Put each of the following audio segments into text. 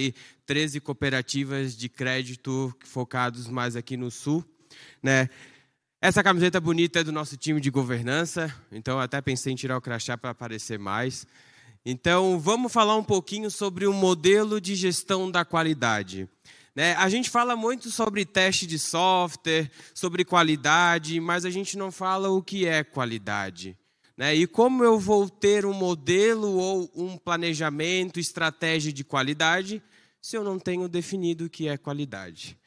E 13 cooperativas de crédito focados mais aqui no sul, né? Essa camiseta bonita é do nosso time de governança, então até pensei em tirar o crachá para aparecer mais. Então, vamos falar um pouquinho sobre o modelo de gestão da qualidade. Né? A gente fala muito sobre teste de software, sobre qualidade, mas a gente não fala o que é qualidade. Né? E como eu vou ter um modelo ou um planejamento, estratégia de qualidade, se eu não tenho definido o que é qualidade?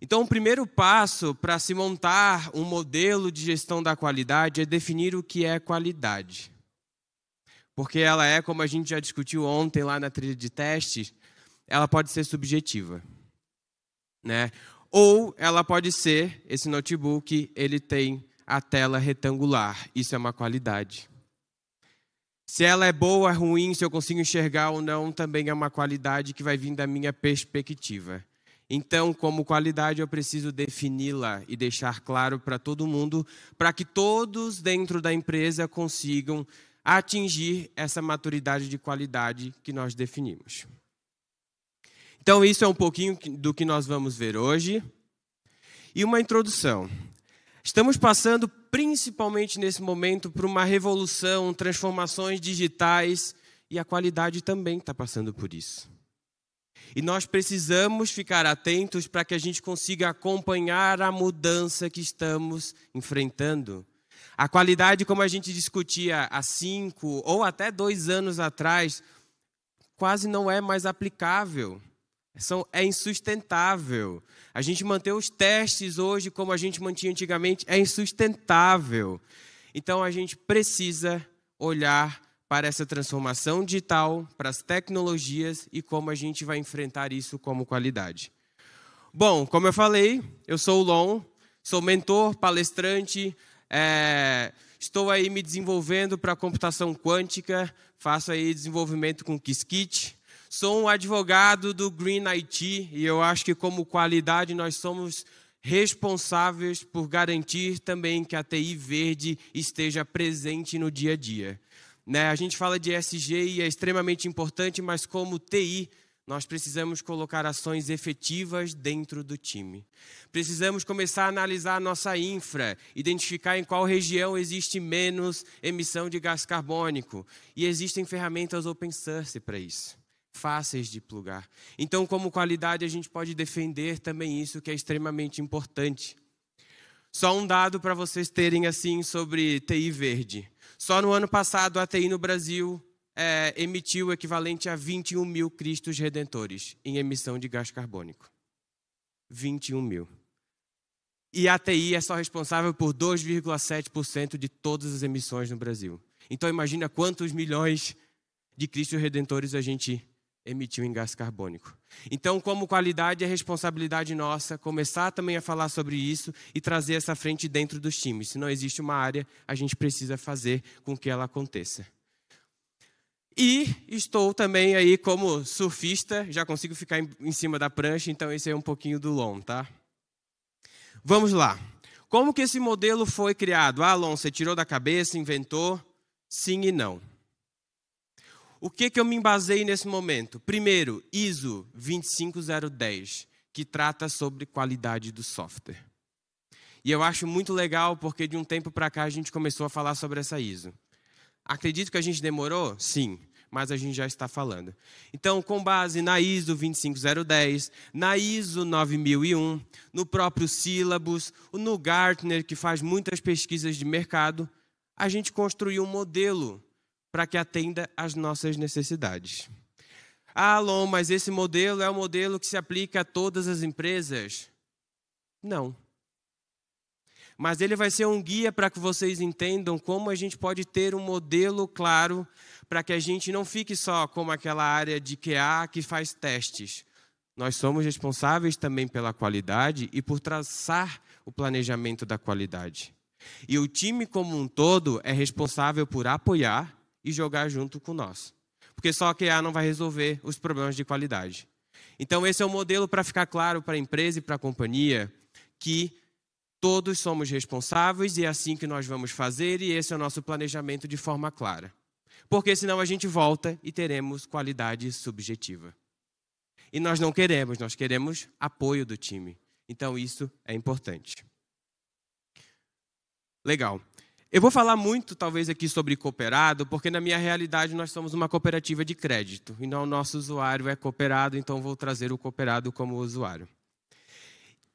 Então, o primeiro passo para se montar um modelo de gestão da qualidade é definir o que é qualidade. Porque ela é, como a gente já discutiu ontem lá na trilha de testes, ela pode ser subjetiva. Né? Ou ela pode ser, esse notebook, ele tem a tela retangular. Isso é uma qualidade. Se ela é boa, ruim, se eu consigo enxergar ou não, também é uma qualidade que vai vir da minha perspectiva. Então, como qualidade, eu preciso defini-la e deixar claro para todo mundo, para que todos dentro da empresa consigam atingir essa maturidade de qualidade que nós definimos. Então, isso é um pouquinho do que nós vamos ver hoje. E uma introdução. Estamos passando, principalmente nesse momento, por uma revolução, transformações digitais, e a qualidade também está passando por isso. E nós precisamos ficar atentos para que a gente consiga acompanhar a mudança que estamos enfrentando. A qualidade, como a gente discutia há cinco ou até dois anos atrás, quase não é mais aplicável. São, é insustentável. A gente manter os testes hoje como a gente mantinha antigamente é insustentável. Então a gente precisa olhar para essa transformação digital, para as tecnologias e como a gente vai enfrentar isso como qualidade. Bom, como eu falei, eu sou o Lon, sou mentor, palestrante, é, estou aí me desenvolvendo para a computação quântica, faço aí desenvolvimento com Qiskit, Sou um advogado do Green IT e eu acho que, como qualidade, nós somos responsáveis por garantir também que a TI verde esteja presente no dia a dia. Né? A gente fala de SG e é extremamente importante, mas como TI, nós precisamos colocar ações efetivas dentro do time. Precisamos começar a analisar a nossa infra, identificar em qual região existe menos emissão de gás carbônico. E existem ferramentas open source para isso fáceis de plugar. Então, como qualidade, a gente pode defender também isso que é extremamente importante. Só um dado para vocês terem assim sobre TI verde. Só no ano passado a TI no Brasil é, emitiu o equivalente a 21 mil Cristos redentores em emissão de gás carbônico. 21 mil. E a TI é só responsável por 2,7% de todas as emissões no Brasil. Então imagina quantos milhões de Cristos redentores a gente emitiu em gás carbônico. Então, como qualidade, é responsabilidade nossa começar também a falar sobre isso e trazer essa frente dentro dos times. Se não existe uma área, a gente precisa fazer com que ela aconteça. E estou também aí como surfista, já consigo ficar em cima da prancha, então esse é um pouquinho do long, tá? Vamos lá. Como que esse modelo foi criado? Ah, Alon, você tirou da cabeça, inventou? Sim e não. O que, que eu me embasei nesse momento? Primeiro, ISO 25010, que trata sobre qualidade do software. E eu acho muito legal porque de um tempo para cá a gente começou a falar sobre essa ISO. Acredito que a gente demorou? Sim, mas a gente já está falando. Então, com base na ISO 25010, na ISO 9001, no próprio Syllabus, no Gartner, que faz muitas pesquisas de mercado, a gente construiu um modelo para que atenda às nossas necessidades. Ah, Alon, mas esse modelo é o um modelo que se aplica a todas as empresas? Não. Mas ele vai ser um guia para que vocês entendam como a gente pode ter um modelo claro para que a gente não fique só como aquela área de QA que faz testes. Nós somos responsáveis também pela qualidade e por traçar o planejamento da qualidade. E o time como um todo é responsável por apoiar e jogar junto com nós. Porque só criar não vai resolver os problemas de qualidade. Então, esse é o modelo para ficar claro para a empresa e para a companhia que todos somos responsáveis e é assim que nós vamos fazer, e esse é o nosso planejamento de forma clara. Porque senão a gente volta e teremos qualidade subjetiva. E nós não queremos, nós queremos apoio do time. Então, isso é importante. Legal. Eu vou falar muito, talvez, aqui sobre cooperado, porque na minha realidade nós somos uma cooperativa de crédito, então o nosso usuário é cooperado, então vou trazer o cooperado como usuário.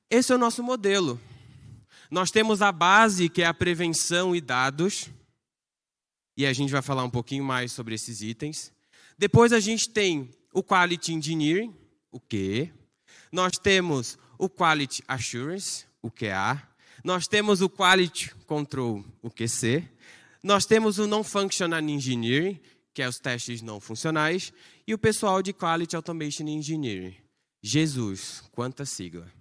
Esse é o nosso modelo. Nós temos a base, que é a prevenção e dados, e a gente vai falar um pouquinho mais sobre esses itens. Depois a gente tem o Quality Engineering, o QE. Nós temos o Quality Assurance, o QA. Nós temos o Quality Control, o QC. Nós temos o Non-Functional Engineering, que é os testes não funcionais. E o pessoal de Quality Automation Engineering. Jesus, quanta sigla.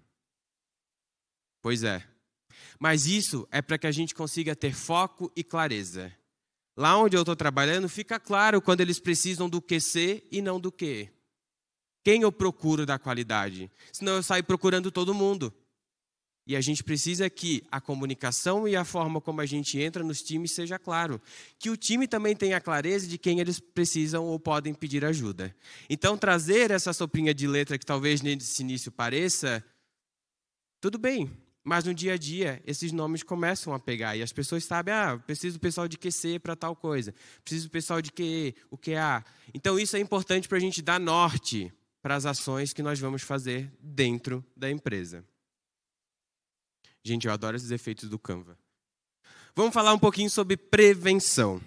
Pois é. Mas isso é para que a gente consiga ter foco e clareza. Lá onde eu estou trabalhando, fica claro quando eles precisam do QC e não do QE. Quem eu procuro da qualidade? Senão eu saio procurando todo mundo. E a gente precisa que a comunicação e a forma como a gente entra nos times seja claro. Que o time também tenha clareza de quem eles precisam ou podem pedir ajuda. Então, trazer essa soprinha de letra que talvez nesse início pareça, tudo bem. Mas no dia a dia, esses nomes começam a pegar e as pessoas sabem, ah, preciso do pessoal de QC para tal coisa, preciso do pessoal de QE, o QA. Então, isso é importante para a gente dar norte para as ações que nós vamos fazer dentro da empresa. Gente, eu adoro esses efeitos do Canva. Vamos falar um pouquinho sobre prevenção.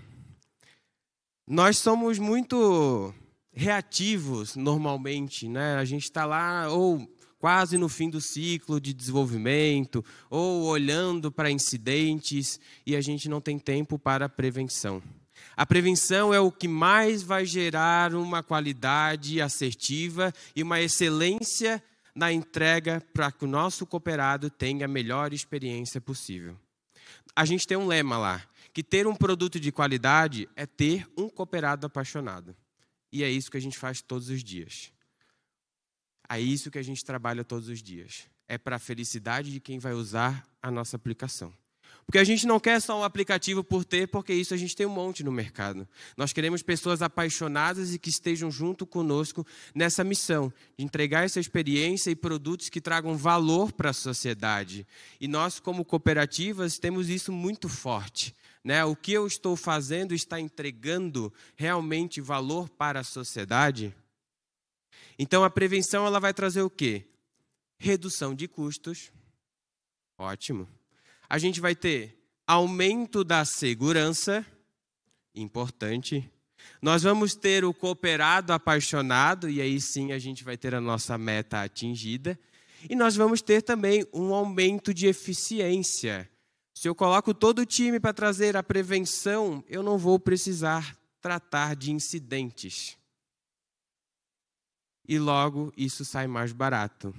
Nós somos muito reativos normalmente, né? A gente está lá ou quase no fim do ciclo de desenvolvimento, ou olhando para incidentes e a gente não tem tempo para prevenção. A prevenção é o que mais vai gerar uma qualidade assertiva e uma excelência na entrega para que o nosso cooperado tenha a melhor experiência possível. A gente tem um lema lá, que ter um produto de qualidade é ter um cooperado apaixonado. E é isso que a gente faz todos os dias. É isso que a gente trabalha todos os dias. É para a felicidade de quem vai usar a nossa aplicação. Porque a gente não quer só um aplicativo por ter, porque isso a gente tem um monte no mercado. Nós queremos pessoas apaixonadas e que estejam junto conosco nessa missão de entregar essa experiência e produtos que tragam valor para a sociedade. E nós, como cooperativas, temos isso muito forte. Né? O que eu estou fazendo está entregando realmente valor para a sociedade? Então, a prevenção ela vai trazer o quê? Redução de custos. Ótimo a gente vai ter aumento da segurança, importante. Nós vamos ter o cooperado apaixonado, e aí sim a gente vai ter a nossa meta atingida. E nós vamos ter também um aumento de eficiência. Se eu coloco todo o time para trazer a prevenção, eu não vou precisar tratar de incidentes. E logo isso sai mais barato.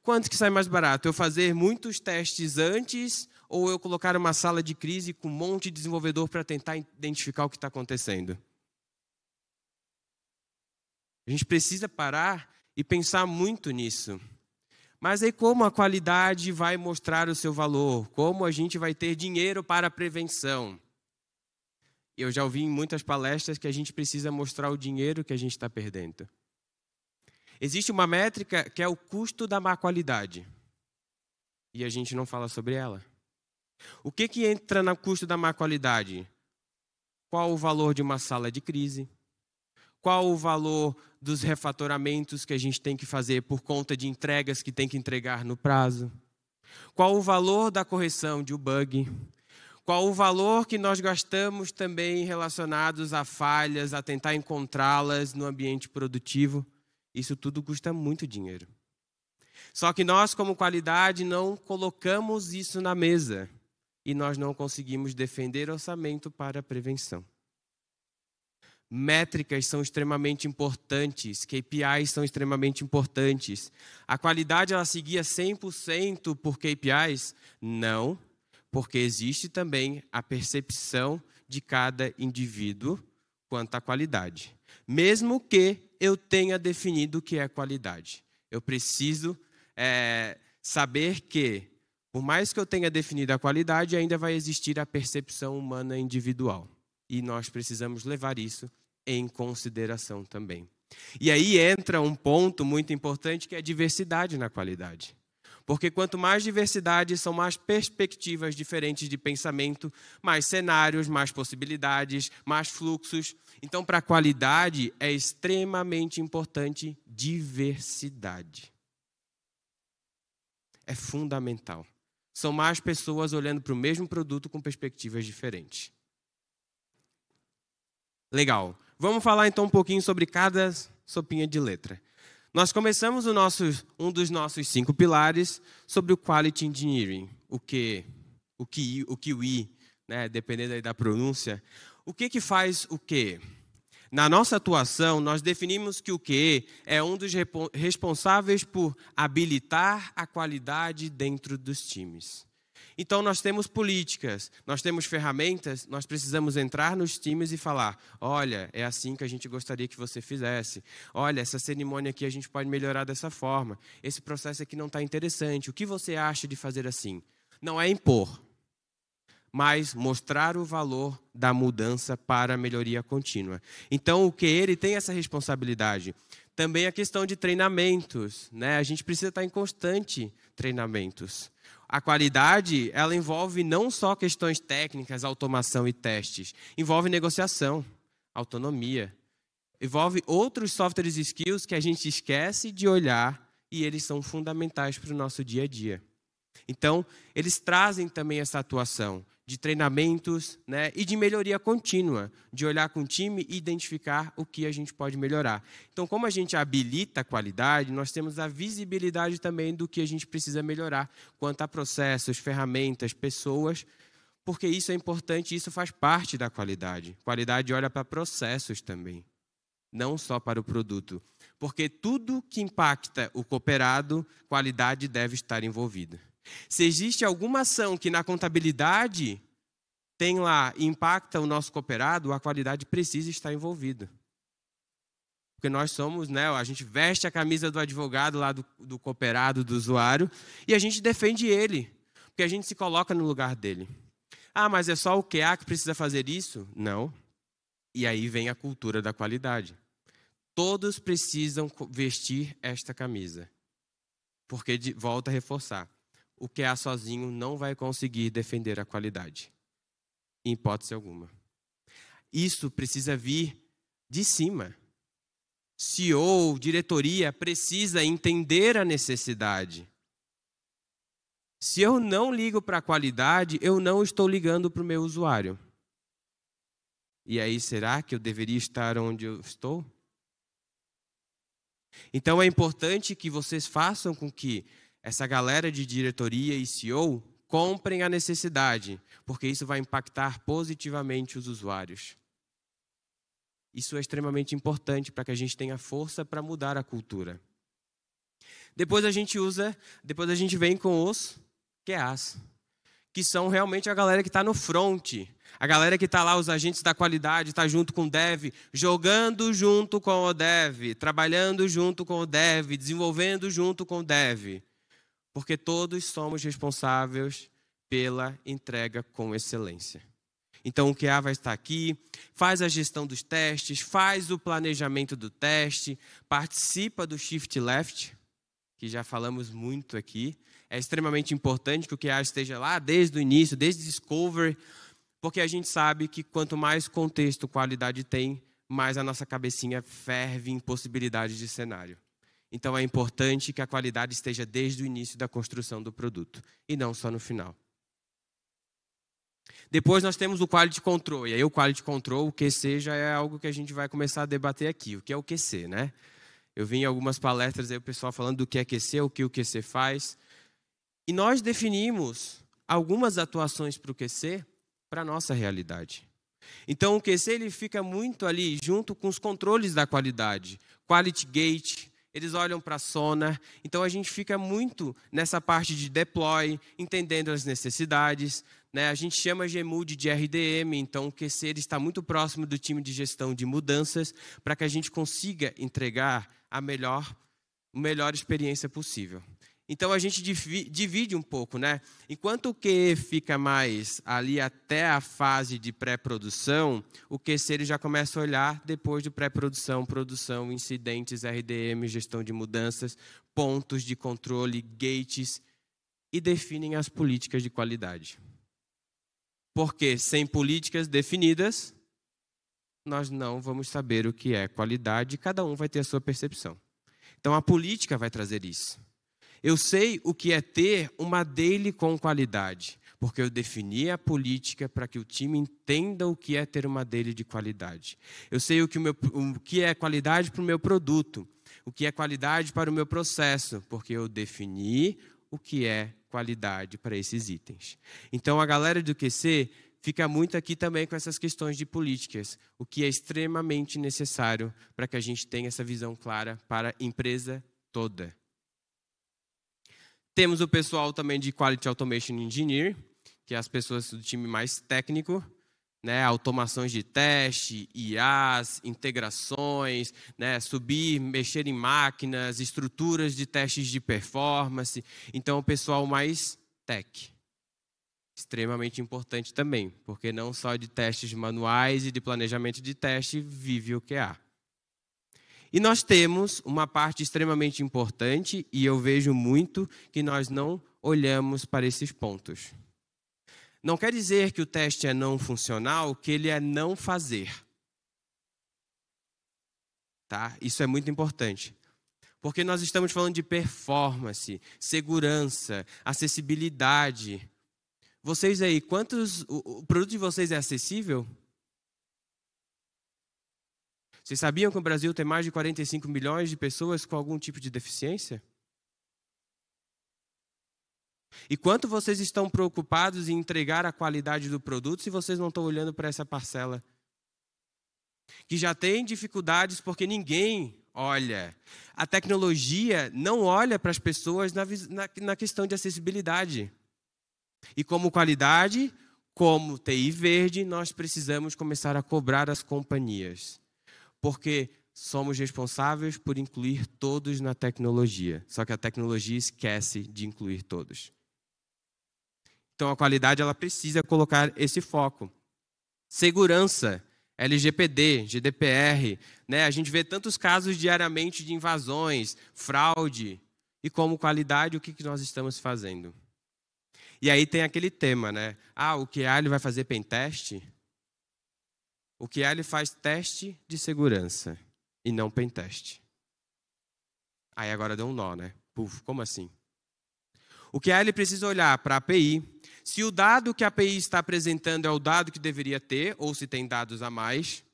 Quanto que sai mais barato? Eu fazer muitos testes antes ou eu colocar uma sala de crise com um monte de desenvolvedor para tentar identificar o que está acontecendo? A gente precisa parar e pensar muito nisso. Mas aí, como a qualidade vai mostrar o seu valor? Como a gente vai ter dinheiro para a prevenção? Eu já ouvi em muitas palestras que a gente precisa mostrar o dinheiro que a gente está perdendo. Existe uma métrica que é o custo da má qualidade. E a gente não fala sobre ela. O que, que entra no custo da má qualidade? Qual o valor de uma sala de crise? Qual o valor dos refatoramentos que a gente tem que fazer por conta de entregas que tem que entregar no prazo? Qual o valor da correção de um bug? Qual o valor que nós gastamos também relacionados a falhas, a tentar encontrá-las no ambiente produtivo? Isso tudo custa muito dinheiro. Só que nós, como qualidade, não colocamos isso na mesa e nós não conseguimos defender orçamento para prevenção. Métricas são extremamente importantes, KPIs são extremamente importantes. A qualidade ela seguia 100% por KPIs? Não, porque existe também a percepção de cada indivíduo quanto à qualidade. Mesmo que eu tenha definido o que é qualidade, eu preciso é, saber que por mais que eu tenha definido a qualidade, ainda vai existir a percepção humana individual. E nós precisamos levar isso em consideração também. E aí entra um ponto muito importante que é a diversidade na qualidade. Porque quanto mais diversidade, são mais perspectivas diferentes de pensamento, mais cenários, mais possibilidades, mais fluxos. Então, para a qualidade, é extremamente importante diversidade. É fundamental são mais pessoas olhando para o mesmo produto com perspectivas diferentes. Legal. Vamos falar então um pouquinho sobre cada sopinha de letra. Nós começamos nosso, um dos nossos cinco pilares sobre o Quality Engineering, o que, o que, o que o I, né, dependendo da pronúncia. O que, que faz o quê? Na nossa atuação, nós definimos que o QE é um dos responsáveis por habilitar a qualidade dentro dos times. Então, nós temos políticas, nós temos ferramentas, nós precisamos entrar nos times e falar: olha, é assim que a gente gostaria que você fizesse. Olha, essa cerimônia aqui a gente pode melhorar dessa forma. Esse processo aqui não está interessante. O que você acha de fazer assim? Não é impor, mas mostrar o valor da mudança para a melhoria contínua. Então, o que ele tem essa responsabilidade. Também a questão de treinamentos, né? A gente precisa estar em constante treinamentos. A qualidade, ela envolve não só questões técnicas, automação e testes, envolve negociação, autonomia, envolve outros softwares e skills que a gente esquece de olhar e eles são fundamentais para o nosso dia a dia. Então, eles trazem também essa atuação de treinamentos né, e de melhoria contínua, de olhar com o time e identificar o que a gente pode melhorar. Então, como a gente habilita a qualidade, nós temos a visibilidade também do que a gente precisa melhorar quanto a processos, ferramentas, pessoas, porque isso é importante, isso faz parte da qualidade. Qualidade olha para processos também, não só para o produto. Porque tudo que impacta o cooperado, qualidade deve estar envolvida. Se existe alguma ação que na contabilidade tem lá e impacta o nosso cooperado, a qualidade precisa estar envolvida. Porque nós somos, né, a gente veste a camisa do advogado lá do, do cooperado, do usuário, e a gente defende ele, porque a gente se coloca no lugar dele. Ah, mas é só o QA que precisa fazer isso? Não. E aí vem a cultura da qualidade. Todos precisam vestir esta camisa. Porque, de, volta a reforçar, o que há sozinho não vai conseguir defender a qualidade, em hipótese alguma. Isso precisa vir de cima. CEO, diretoria, precisa entender a necessidade. Se eu não ligo para a qualidade, eu não estou ligando para o meu usuário. E aí, será que eu deveria estar onde eu estou? Então, é importante que vocês façam com que essa galera de diretoria e CEO comprem a necessidade, porque isso vai impactar positivamente os usuários. Isso é extremamente importante para que a gente tenha força para mudar a cultura. Depois a gente usa, depois a gente vem com os QAs, que são realmente a galera que está no front, a galera que está lá, os agentes da qualidade, está junto com o dev, jogando junto com o dev, trabalhando junto com o dev, desenvolvendo junto com o dev porque todos somos responsáveis pela entrega com excelência. Então o QA vai estar aqui, faz a gestão dos testes, faz o planejamento do teste, participa do shift left, que já falamos muito aqui. É extremamente importante que o QA esteja lá desde o início, desde o discovery, porque a gente sabe que quanto mais contexto, qualidade tem, mais a nossa cabecinha ferve em possibilidades de cenário. Então é importante que a qualidade esteja desde o início da construção do produto e não só no final. Depois nós temos o quality control. E aí o quality control, o QC, já é algo que a gente vai começar a debater aqui. O que é o QC, né? Eu vi em algumas palestras aí o pessoal falando do que é QC, o que o QC faz. E nós definimos algumas atuações para o QC para a nossa realidade. Então o QC ele fica muito ali junto com os controles da qualidade. Quality gate, eles olham para a Sona. Então a gente fica muito nessa parte de deploy, entendendo as necessidades. Né? A gente chama Gemud de RDM, então o QC está muito próximo do time de gestão de mudanças para que a gente consiga entregar a melhor, a melhor experiência possível. Então a gente divide um pouco, né? Enquanto o que fica mais ali até a fase de pré-produção, o QC ele já começa a olhar depois de pré-produção, produção, incidentes, RDM, gestão de mudanças, pontos de controle, gates e definem as políticas de qualidade. Porque sem políticas definidas, nós não vamos saber o que é qualidade, e cada um vai ter a sua percepção. Então a política vai trazer isso. Eu sei o que é ter uma daily com qualidade, porque eu defini a política para que o time entenda o que é ter uma daily de qualidade. Eu sei o que, o meu, o que é qualidade para o meu produto, o que é qualidade para o meu processo, porque eu defini o que é qualidade para esses itens. Então, a galera do QC fica muito aqui também com essas questões de políticas, o que é extremamente necessário para que a gente tenha essa visão clara para a empresa toda. Temos o pessoal também de Quality Automation Engineer, que é as pessoas do time mais técnico, né, automações de teste, IAs, integrações, né, subir, mexer em máquinas, estruturas de testes de performance. Então, o pessoal mais tech. Extremamente importante também, porque não só de testes manuais e de planejamento de teste vive o QA. E nós temos uma parte extremamente importante, e eu vejo muito que nós não olhamos para esses pontos. Não quer dizer que o teste é não funcional, que ele é não fazer. Tá? Isso é muito importante. Porque nós estamos falando de performance, segurança, acessibilidade. Vocês aí, quantos o, o produto de vocês é acessível? Vocês sabiam que o Brasil tem mais de 45 milhões de pessoas com algum tipo de deficiência? E quanto vocês estão preocupados em entregar a qualidade do produto se vocês não estão olhando para essa parcela? Que já tem dificuldades porque ninguém olha. A tecnologia não olha para as pessoas na, na, na questão de acessibilidade. E como qualidade, como TI verde, nós precisamos começar a cobrar as companhias porque somos responsáveis por incluir todos na tecnologia, só que a tecnologia esquece de incluir todos. Então a qualidade ela precisa colocar esse foco. Segurança, LGPD, GDPR, né? A gente vê tantos casos diariamente de invasões, fraude, e como qualidade, o que, que nós estamos fazendo? E aí tem aquele tema, né? Ah, o QA ele vai fazer pen teste? O que ele faz teste de segurança e não pen teste. Aí agora deu um nó, né? Puf, como assim? O que ele precisa olhar para a API, se o dado que a API está apresentando é o dado que deveria ter ou se tem dados a mais.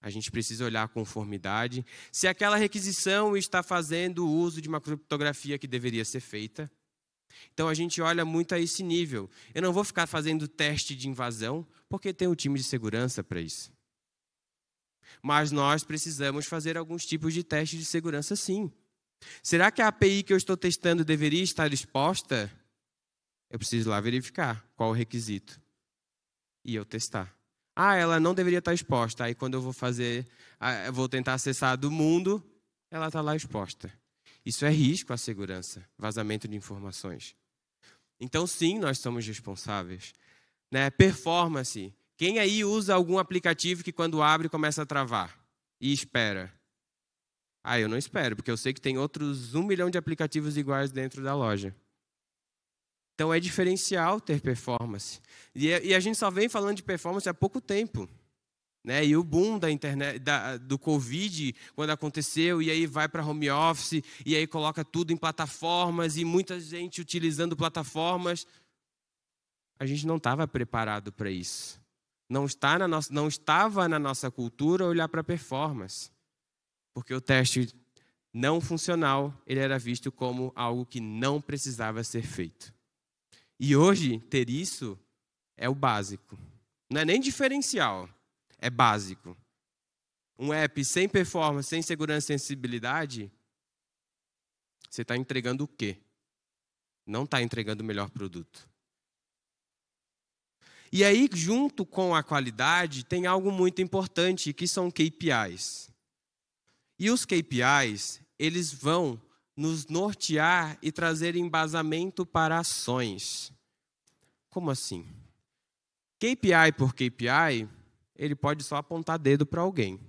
A gente precisa olhar a conformidade, se aquela requisição está fazendo o uso de uma criptografia que deveria ser feita. Então a gente olha muito a esse nível. Eu não vou ficar fazendo teste de invasão, porque tem um time de segurança para isso. Mas nós precisamos fazer alguns tipos de testes de segurança, sim. Será que a API que eu estou testando deveria estar exposta? Eu preciso lá verificar qual o requisito e eu testar. Ah, ela não deveria estar exposta. Aí quando eu vou fazer, ah, eu vou tentar acessar do mundo, ela está lá exposta. Isso é risco à segurança, vazamento de informações. Então, sim, nós somos responsáveis né? Performance. Quem aí usa algum aplicativo que quando abre começa a travar e espera? Ah, eu não espero, porque eu sei que tem outros um milhão de aplicativos iguais dentro da loja. Então é diferencial ter performance. E, é, a gente só vem falando de performance há pouco tempo. Né? E o boom da internet, da, do Covid, quando aconteceu, e aí vai para home office, e aí coloca tudo em plataformas, e muita gente utilizando plataformas a gente não estava preparado para isso. Não, está na nossa, não estava na nossa cultura olhar para performance, porque o teste não funcional ele era visto como algo que não precisava ser feito. E hoje ter isso é o básico. Não é nem diferencial, é básico. Um app sem performance, sem segurança e sensibilidade, você está entregando o quê? Não está entregando o melhor produto. E aí, junto com a qualidade, tem algo muito importante, que são KPIs. E os KPIs, eles vão nos nortear e trazer embasamento para ações. Como assim? KPI por KPI, ele pode só apontar dedo para alguém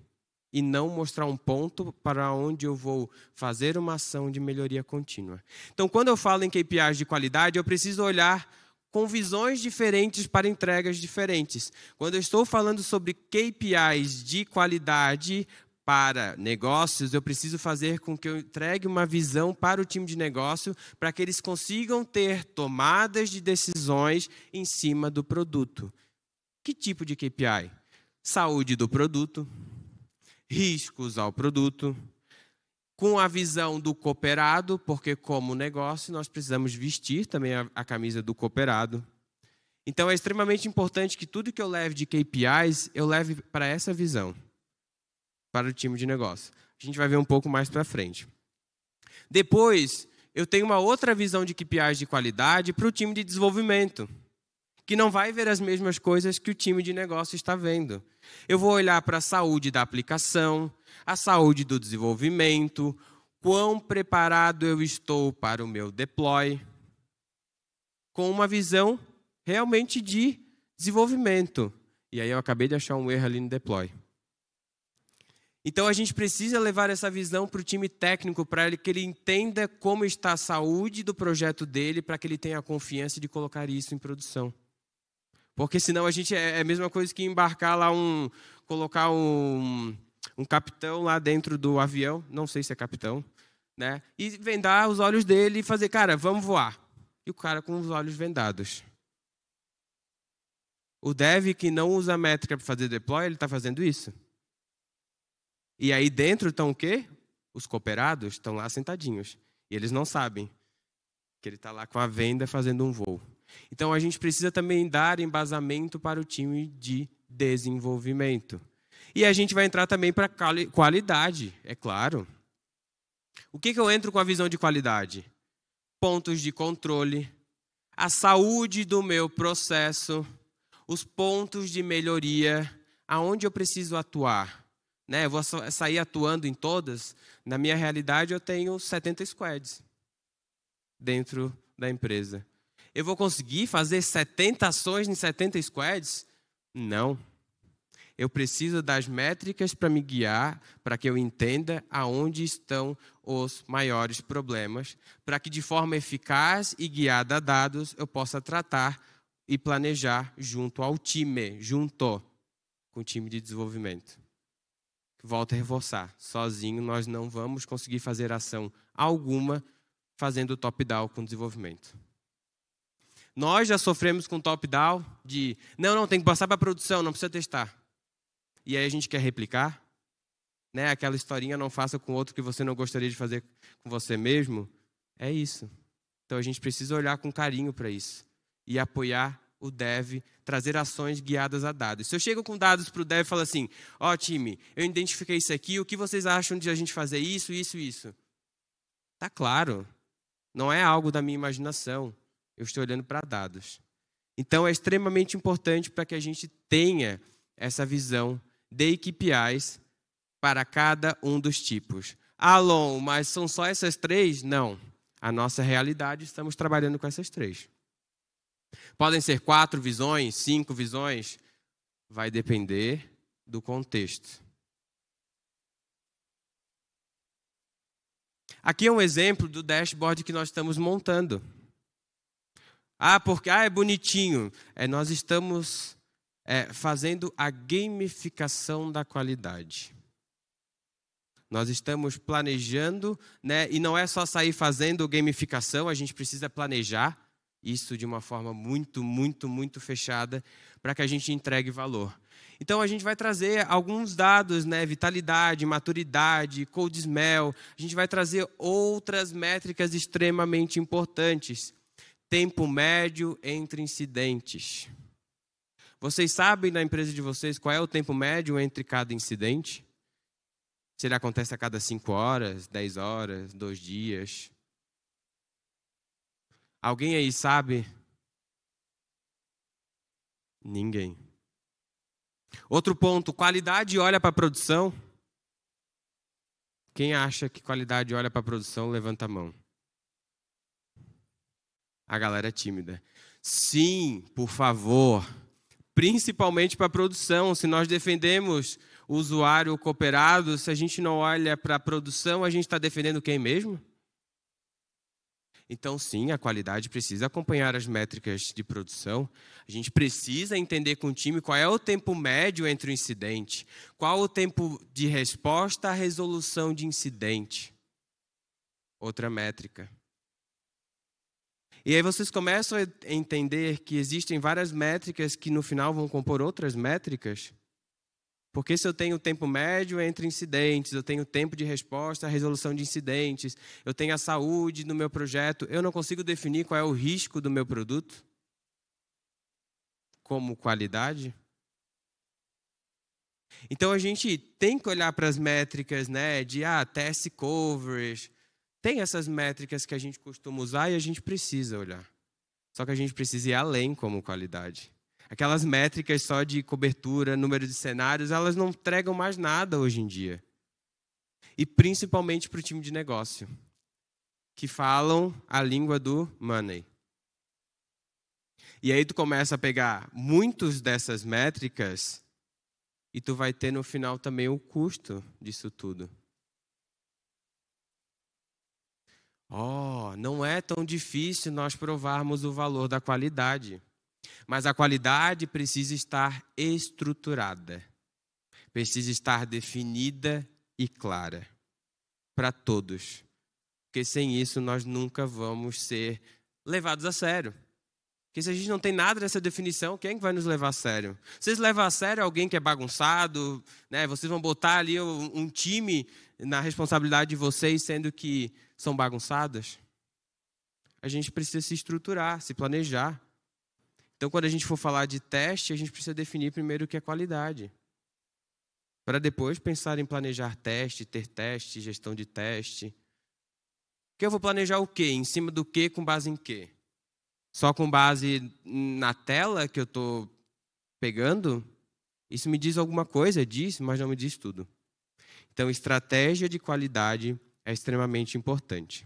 e não mostrar um ponto para onde eu vou fazer uma ação de melhoria contínua. Então, quando eu falo em KPIs de qualidade, eu preciso olhar com visões diferentes para entregas diferentes. Quando eu estou falando sobre KPIs de qualidade para negócios, eu preciso fazer com que eu entregue uma visão para o time de negócio para que eles consigam ter tomadas de decisões em cima do produto. Que tipo de KPI? Saúde do produto, riscos ao produto, com a visão do cooperado, porque como negócio nós precisamos vestir também a, a, camisa do cooperado. Então é extremamente importante que tudo que eu leve de KPIs eu leve para essa visão, para o time de negócio. A gente vai ver um pouco mais para frente. Depois, eu tenho uma outra visão de KPIs de qualidade para o time de desenvolvimento que não vai ver as mesmas coisas que o time de negócio está vendo. Eu vou olhar para a saúde da aplicação, a saúde do desenvolvimento, quão preparado eu estou para o meu deploy, com uma visão realmente de desenvolvimento. E aí eu acabei de achar um erro ali no deploy. Então a gente precisa levar essa visão para o time técnico, para ele que ele entenda como está a saúde do projeto dele, para que ele tenha a confiança de colocar isso em produção. Porque senão a gente é, é a mesma coisa que embarcar lá um. colocar um, um capitão lá dentro do avião, não sei se é capitão, né? E vendar os olhos dele e fazer, cara, vamos voar. E o cara com os olhos vendados. O dev que não usa métrica para fazer deploy, ele está fazendo isso. E aí dentro estão o quê? Os cooperados estão lá sentadinhos. E eles não sabem que ele está lá com a venda fazendo um voo. Então a gente precisa também dar embasamento para o time de desenvolvimento. E a gente vai entrar também para qualidade, é claro. O que, que eu entro com a visão de qualidade? Pontos de controle, a saúde do meu processo, os pontos de melhoria, aonde eu preciso atuar. Né? Eu vou sair atuando em todas. Na minha realidade, eu tenho 70 squads dentro da empresa. Eu vou conseguir fazer 70 ações em 70 squads? Não. Eu preciso das métricas para me guiar, para que eu entenda aonde estão os maiores problemas, para que de forma eficaz e guiada a dados eu possa tratar e planejar junto ao time, junto com o time de desenvolvimento. Volto a reforçar: sozinho nós não vamos conseguir fazer ação alguma fazendo top-down com desenvolvimento. Nós já sofremos com top-down de não, não, tem que passar para a produção, não precisa testar. E aí a gente quer replicar. Né? Aquela historinha não faça com outro que você não gostaria de fazer com você mesmo. É isso. Então a gente precisa olhar com carinho para isso e apoiar o dev, trazer ações guiadas a dados. Se eu chego com dados para o dev e falo assim: ó, oh, time, eu identifiquei isso aqui, o que vocês acham de a gente fazer isso, isso, isso? Tá claro. Não é algo da minha imaginação eu estou olhando para dados. Então, é extremamente importante para que a gente tenha essa visão de KPIs para cada um dos tipos. Alon, mas são só essas três? Não. A nossa realidade, estamos trabalhando com essas três. Podem ser quatro visões, cinco visões, vai depender do contexto. Aqui é um exemplo do dashboard que nós estamos montando. Ah, porque ah, é bonitinho. É, nós estamos é, fazendo a gamificação da qualidade. Nós estamos planejando, né? E não é só sair fazendo gamificação, a gente precisa planejar isso de uma forma muito, muito, muito fechada para que a gente entregue valor. Então a gente vai trazer alguns dados, né, vitalidade, maturidade, cold smell, a gente vai trazer outras métricas extremamente importantes tempo médio entre incidentes. Vocês sabem na empresa de vocês qual é o tempo médio entre cada incidente? Se ele acontece a cada 5 horas, 10 horas, 2 dias. Alguém aí sabe? Ninguém. Outro ponto, qualidade olha para a produção. Quem acha que qualidade olha para a produção, levanta a mão a galera tímida. Sim, por favor, principalmente para a produção. Se nós defendemos o usuário cooperado, se a gente não olha para a produção, a gente está defendendo quem mesmo? Então, sim, a qualidade precisa acompanhar as métricas de produção. A gente precisa entender com o time qual é o tempo médio entre o incidente, qual o tempo de resposta à resolução de incidente. Outra métrica. E aí vocês começam a entender que existem várias métricas que no final vão compor outras métricas. Porque se eu tenho o tempo médio entre incidentes, eu tenho o tempo de resposta à resolução de incidentes, eu tenho a saúde do meu projeto, eu não consigo definir qual é o risco do meu produto como qualidade. Então a gente tem que olhar para as métricas, né, de ah, test coverage, tem essas métricas que a gente costuma usar e a gente precisa olhar. Só que a gente precisa ir além como qualidade. Aquelas métricas só de cobertura, número de cenários, elas não entregam mais nada hoje em dia. E principalmente para o time de negócio, que falam a língua do money. E aí tu começa a pegar muitos dessas métricas e tu vai ter no final também o custo disso tudo. Ó, oh, não é tão difícil nós provarmos o valor da qualidade. Mas a qualidade precisa estar estruturada, precisa estar definida e clara para todos. Porque sem isso nós nunca vamos ser levados a sério. Porque se a gente não tem nada dessa definição, quem é vai nos levar a sério? Vocês levam a sério alguém que é bagunçado, né? Vocês vão botar ali um time na responsabilidade de vocês, sendo que são bagunçadas? A gente precisa se estruturar, se planejar. Então, quando a gente for falar de teste, a gente precisa definir primeiro o que é qualidade. Para depois pensar em planejar teste, ter teste, gestão de teste. Que eu vou planejar o quê? Em cima do quê? Com base em quê? só com base na tela que eu estou pegando, isso me diz alguma coisa, diz, mas não me diz tudo. Então, estratégia de qualidade é extremamente importante.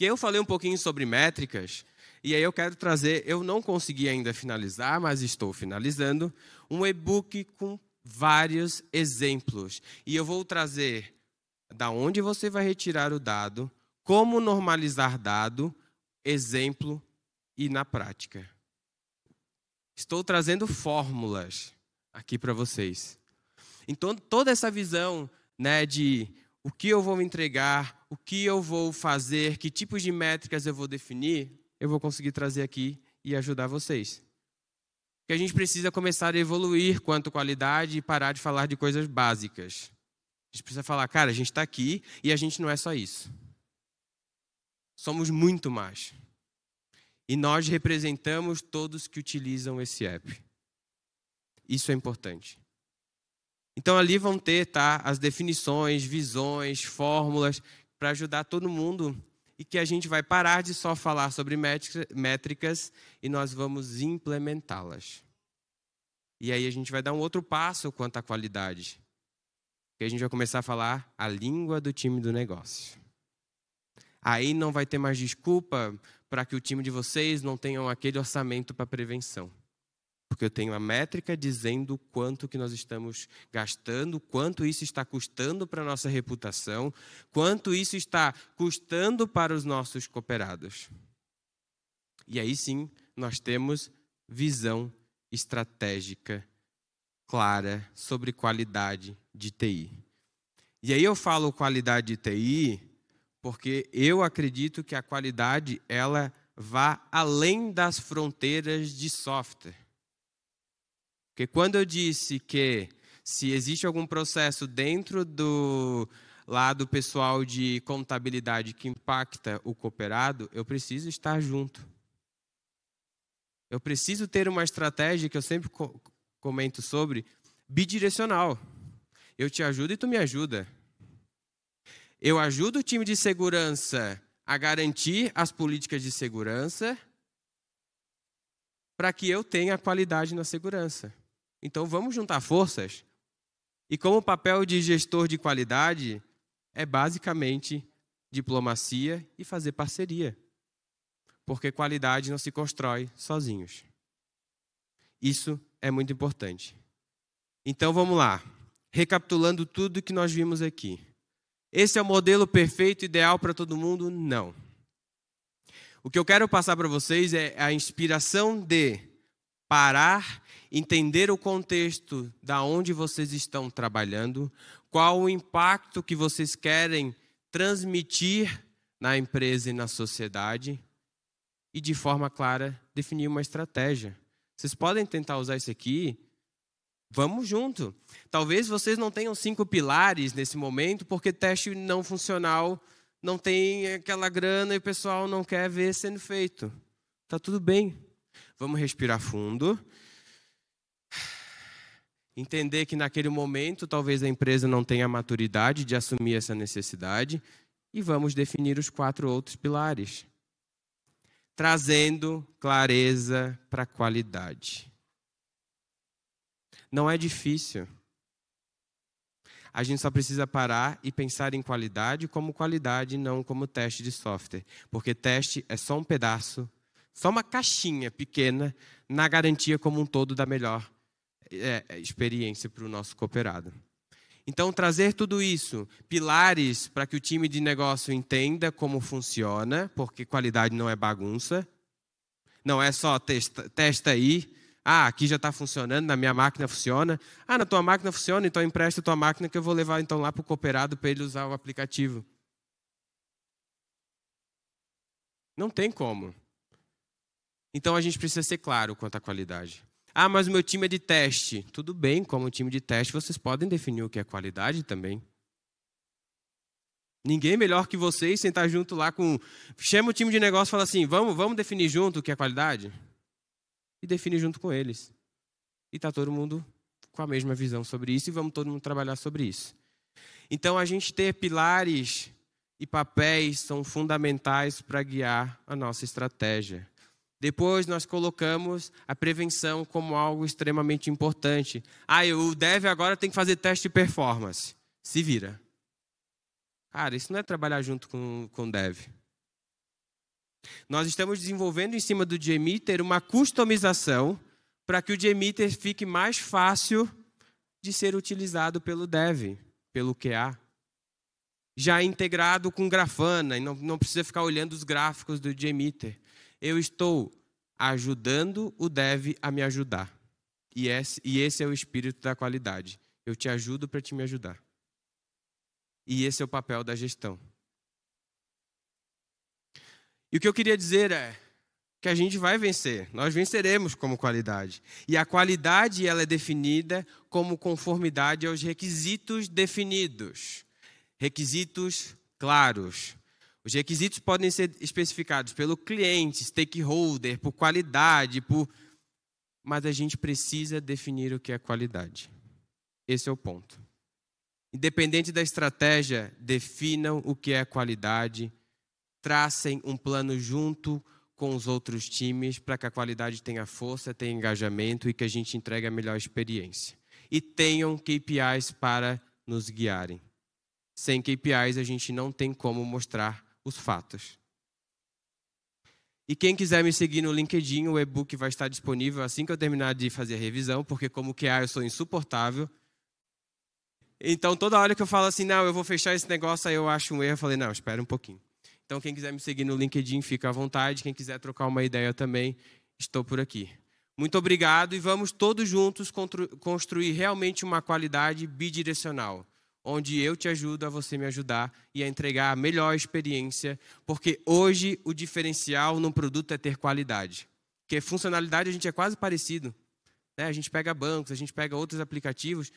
E aí eu falei um pouquinho sobre métricas, e aí eu quero trazer, eu não consegui ainda finalizar, mas estou finalizando, um e-book com vários exemplos. E eu vou trazer da onde você vai retirar o dado, como normalizar dado, exemplo e na prática. Estou trazendo fórmulas aqui para vocês. Então, toda essa visão né, de o que eu vou entregar, o que eu vou fazer, que tipos de métricas eu vou definir, eu vou conseguir trazer aqui e ajudar vocês. Porque a gente precisa começar a evoluir quanto qualidade e parar de falar de coisas básicas. A gente precisa falar, cara, a gente está aqui e a gente não é só isso. Somos muito mais. E nós representamos todos que utilizam esse app. Isso é importante. Então ali vão ter tá, as definições, visões, fórmulas para ajudar todo mundo e que a gente vai parar de só falar sobre métricas e nós vamos implementá-las. E aí a gente vai dar um outro passo quanto à qualidade. Que a gente vai começar a falar a língua do time do negócio. Aí não vai ter mais desculpa para que o time de vocês não tenham aquele orçamento para prevenção. Porque eu tenho a métrica dizendo quanto que nós estamos gastando, quanto isso está custando para a nossa reputação, quanto isso está custando para os nossos cooperados. E aí sim, nós temos visão estratégica clara sobre qualidade de TI. E aí eu falo qualidade de TI porque eu acredito que a qualidade ela vá além das fronteiras de software. Porque quando eu disse que se existe algum processo dentro do lado pessoal de contabilidade que impacta o cooperado, eu preciso estar junto. Eu preciso ter uma estratégia que eu sempre comento sobre bidirecional. Eu te ajudo e tu me ajuda. Eu ajudo o time de segurança a garantir as políticas de segurança para que eu tenha qualidade na segurança. Então vamos juntar forças. E como o papel de gestor de qualidade é basicamente diplomacia e fazer parceria. Porque qualidade não se constrói sozinhos. Isso é muito importante. Então vamos lá. Recapitulando tudo que nós vimos aqui. Esse é o modelo perfeito, ideal para todo mundo? Não. O que eu quero passar para vocês é a inspiração de parar, entender o contexto da onde vocês estão trabalhando, qual o impacto que vocês querem transmitir na empresa e na sociedade e de forma clara definir uma estratégia. Vocês podem tentar usar isso aqui Vamos junto. Talvez vocês não tenham cinco pilares nesse momento, porque teste não funcional não tem aquela grana e o pessoal não quer ver sendo feito. Tá tudo bem. Vamos respirar fundo. Entender que naquele momento talvez a empresa não tenha maturidade de assumir essa necessidade e vamos definir os quatro outros pilares, trazendo clareza para a qualidade. Não é difícil. A gente só precisa parar e pensar em qualidade como qualidade, não como teste de software. Porque teste é só um pedaço, só uma caixinha pequena na garantia como um todo da melhor é, experiência para o nosso cooperado. Então, trazer tudo isso, pilares para que o time de negócio entenda como funciona, porque qualidade não é bagunça, não é só testa, testa aí, ah, aqui já está funcionando, na minha máquina funciona. Ah, na tua máquina funciona, então empresta a tua máquina que eu vou levar então lá para o cooperado para ele usar o aplicativo. Não tem como. Então a gente precisa ser claro quanto à qualidade. Ah, mas o meu time é de teste. Tudo bem, como time de teste, vocês podem definir o que é qualidade também. Ninguém melhor que vocês sentar junto lá com. Chama o time de negócio e fala assim: vamos, vamos definir junto o que é qualidade? e define junto com eles. E está todo mundo com a mesma visão sobre isso e vamos todo mundo trabalhar sobre isso. Então, a gente ter pilares e papéis são fundamentais para guiar a nossa estratégia. Depois nós colocamos a prevenção como algo extremamente importante. Ah, o dev agora tem que fazer teste de performance. Se vira. Cara, isso não é trabalhar junto com o dev. Nós estamos desenvolvendo em cima do Gmeter uma customização para que o Gmeter fique mais fácil de ser utilizado pelo dev, pelo QA. Já integrado com Grafana, e não, não precisa ficar olhando os gráficos do Gmeter. Eu estou ajudando o dev a me ajudar. E esse, e esse é o espírito da qualidade. Eu te ajudo para te me ajudar. E esse é o papel da gestão. E o que eu queria dizer é que a gente vai vencer, nós venceremos como qualidade. E a qualidade ela é definida como conformidade aos requisitos definidos, requisitos claros. Os requisitos podem ser especificados pelo cliente, stakeholder, por qualidade, por mas a gente precisa definir o que é qualidade. Esse é o ponto. Independente da estratégia, definam o que é qualidade tracem um plano junto com os outros times para que a qualidade tenha força, tenha engajamento e que a gente entregue a melhor experiência. E tenham KPIs para nos guiarem. Sem KPIs, a gente não tem como mostrar os fatos. E quem quiser me seguir no LinkedIn, o e-book vai estar disponível assim que eu terminar de fazer a revisão, porque como que eu sou insuportável. Então, toda hora que eu falo assim, não, eu vou fechar esse negócio, aí eu acho um erro, eu falei, não, espera um pouquinho. Então, quem quiser me seguir no LinkedIn, fica à vontade. Quem quiser trocar uma ideia também, estou por aqui. Muito obrigado e vamos todos juntos construir realmente uma qualidade bidirecional, onde eu te ajudo a você me ajudar e a entregar a melhor experiência, porque hoje o diferencial num produto é ter qualidade. Porque funcionalidade a gente é quase parecido. Né? A gente pega bancos, a gente pega outros aplicativos,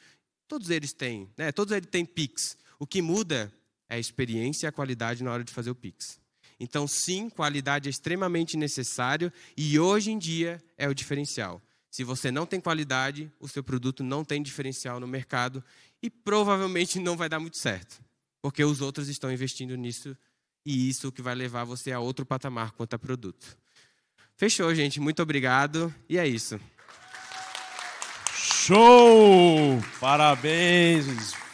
todos eles têm, né? todos eles têm PIX. O que muda é a experiência e a qualidade na hora de fazer o Pix. Então, sim, qualidade é extremamente necessário e hoje em dia é o diferencial. Se você não tem qualidade, o seu produto não tem diferencial no mercado e provavelmente não vai dar muito certo, porque os outros estão investindo nisso e isso que vai levar você a outro patamar quanto a produto. Fechou, gente. Muito obrigado e é isso. Show! Parabéns!